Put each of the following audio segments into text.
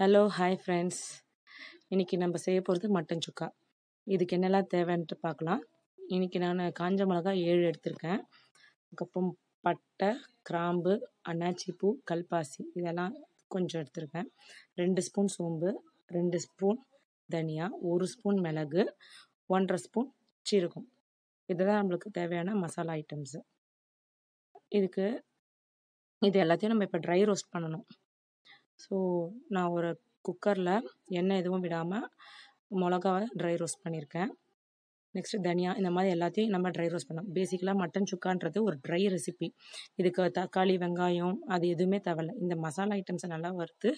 hello hi friends இன்றைக்கி நம்ம செய்ய போகிறது மட்டன் சுக்கா இதுக்கு என்னெல்லாம் தேவைன்ட்டு பார்க்கலாம் இன்றைக்கி நான் காஞ்ச மிளகா ஏழு எடுத்திருக்கேன் அதுக்கப்புறம் பட்டை கிராம்பு அன்னாச்சிப்பூ கல்பாசி இதெல்லாம் கொஞ்சம் எடுத்திருக்கேன் ரெண்டு ஸ்பூன் சோம்பு ரெண்டு ஸ்பூன் தனியா ஒரு ஸ்பூன் மிளகு ஒன்றரை ஸ்பூன் சீரகம் இதுதான் நம்மளுக்கு தேவையான மசாலா ஐட்டம்ஸு இதுக்கு இது எல்லாத்தையும் நம்ம இப்போ ட்ரை ரோஸ்ட் பண்ணணும் ஸோ நான் ஒரு குக்கரில் எண்ணெய் எதுவும் விடாமல் மிளகாவை ட்ரை ரோஸ்ட் பண்ணியிருக்கேன் நெக்ஸ்ட்டு தனியா இந்த மாதிரி எல்லாத்தையும் நம்ம ட்ரை ரோஸ்ட் பண்ணோம் பேசிக்கலாக மட்டன் சுக்கான்றது ஒரு ட்ரை ரெசிபி இதுக்கு தக்காளி வெங்காயம் அது எதுவுமே தேவையில்ல இந்த மசாலா ஐட்டம்ஸை நல்லா வறுத்து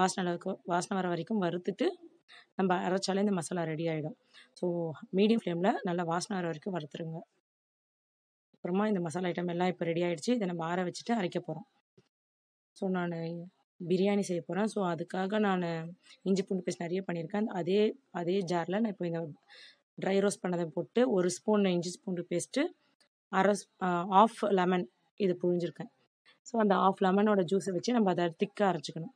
வாசனை அளவுக்கு வாசனை வர வரைக்கும் வறுத்துட்டு நம்ம அரைச்சாலே இந்த மசாலா ரெடி ஆகிடும் ஸோ மீடியம் ஃப்ளேமில் நல்லா வாசனை வர வரைக்கும் வறுத்துருங்க அப்புறமா இந்த மசாலா ஐட்டம் எல்லாம் இப்போ ரெடி ஆகிடுச்சு இதை நம்ம ஆற வச்சுட்டு அரைக்க போகிறோம் ஸோ நான் பிரியாணி செய்ய போகிறேன் ஸோ அதுக்காக நான் இஞ்சி பூண்டு பேஸ்ட் நிறைய பண்ணியிருக்கேன் அதே அதே ஜாரில் நான் இப்போ இந்த ட்ரை ரோஸ்ட் பண்ணதை போட்டு ஒரு ஸ்பூன் இஞ்சி பூண்டு பேஸ்ட்டு அரை ஆஃப் லெமன் இது புழிஞ்சிருக்கேன் ஸோ அந்த ஆஃப் லெமனோட ஜூஸை வச்சு நம்ம அதை திக்காக அரைச்சிக்கணும்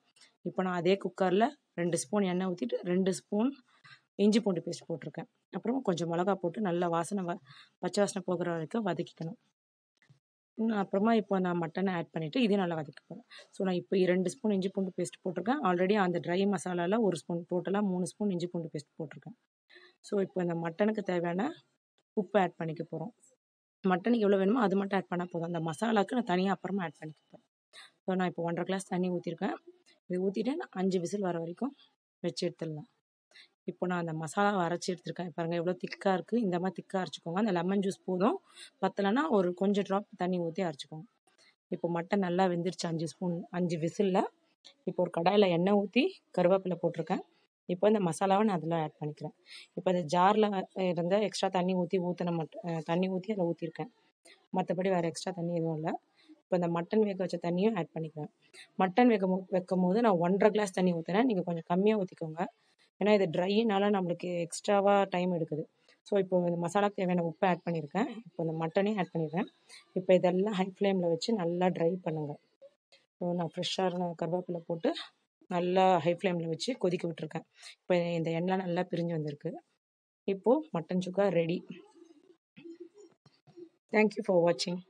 இப்போ நான் அதே குக்கரில் ரெண்டு ஸ்பூன் எண்ணெய் ஊற்றிட்டு ரெண்டு ஸ்பூன் இஞ்சி பூண்டு பேஸ்ட் போட்டிருக்கேன் அப்புறம் கொஞ்சம் மிளகா போட்டு நல்லா வாசனை வ பச்சை வாசனை போகிற வரைக்கும் வதக்கிக்கணும் அப்புறமா இப்போ நான் மட்டனை ஆட் பண்ணிவிட்டு இதையும் நல்லா வதக்க போகிறேன் ஸோ நான் இப்போ இரண்டு ஸ்பூன் இஞ்சி பூண்டு பேஸ்ட் போட்டிருக்கேன் ஆல்ரெடி அந்த ட்ரை மசாலாவில் ஒரு ஸ்பூன் டோட்டலாக மூணு ஸ்பூன் இஞ்சி பூண்டு பேஸ்ட் போட்டிருக்கேன் ஸோ இப்போ இந்த மட்டனுக்கு தேவையான உப்பு ஆட் பண்ணிக்க போகிறோம் மட்டனுக்கு எவ்வளோ வேணுமோ அது மட்டும் ஆட் பண்ணால் போதும் அந்த மசாலாவுக்கு நான் தனியாக அப்புறமா ஆட் பண்ணிக்க போகிறேன் ஸோ நான் இப்போ ஒன்றரை கிளாஸ் தண்ணி ஊற்றிருக்கேன் இது ஊற்றிட்டு நான் அஞ்சு விசில் வர வரைக்கும் வச்சு எடுத்துடலாம் இப்போ நான் அந்த மசாலாவை அரைச்சி எடுத்துருக்கேன் பாருங்கள் எவ்வளோ திக்காக இருக்குது இந்த மாதிரி திக்காக அரைச்சிக்கோங்க அந்த லெமன் ஜூஸ் போதும் பத்தலைனா ஒரு கொஞ்சம் ட்ராப் தண்ணி ஊற்றி அரைச்சிக்கோங்க இப்போ மட்டன் நல்லா வெந்துருச்சு அஞ்சு ஸ்பூன் அஞ்சு விசிலில் இப்போ ஒரு கடாயில் எண்ணெய் ஊற்றி கருவேப்பிலை போட்டிருக்கேன் இப்போ இந்த மசாலாவை நான் அதில் ஆட் பண்ணிக்கிறேன் இப்போ இந்த ஜாரில் இருந்த எக்ஸ்ட்ரா தண்ணி ஊற்றி ஊற்றின மட் தண்ணி ஊற்றி அதில் ஊற்றிருக்கேன் மற்றபடி வேறு எக்ஸ்ட்ரா தண்ணி எதுவும் இல்லை இப்போ இந்த மட்டன் வேக வச்ச தண்ணியும் ஆட் பண்ணிக்கிறேன் மட்டன் வேக வைக்கும் போது நான் ஒன்றரை கிளாஸ் தண்ணி ஊற்றுறேன் நீங்கள் கொஞ்சம் கம்மியாக ஊற்றிக்கோங்க ஏன்னா இது ட்ரைனால நம்மளுக்கு எக்ஸ்ட்ராவாக டைம் எடுக்குது ஸோ இப்போ இந்த மசாலாக்கு தேவையான உப்பு ஆட் பண்ணியிருக்கேன் இப்போ இந்த மட்டனையும் ஆட் பண்ணியிருக்கேன் இப்போ இதெல்லாம் ஹை ஃப்ளேமில் வச்சு நல்லா ட்ரை பண்ணுங்கள் ஸோ நான் ஃப்ரெஷ்ஷாக இருந்த கருவேப்பிலை போட்டு நல்லா ஹை ஃப்ளேமில் வச்சு கொதிக்க விட்டுருக்கேன் இப்போ இந்த எண்ணெய் நல்லா பிரிஞ்சு வந்திருக்கு இப்போது mutton sukka ready thank you for வாட்சிங்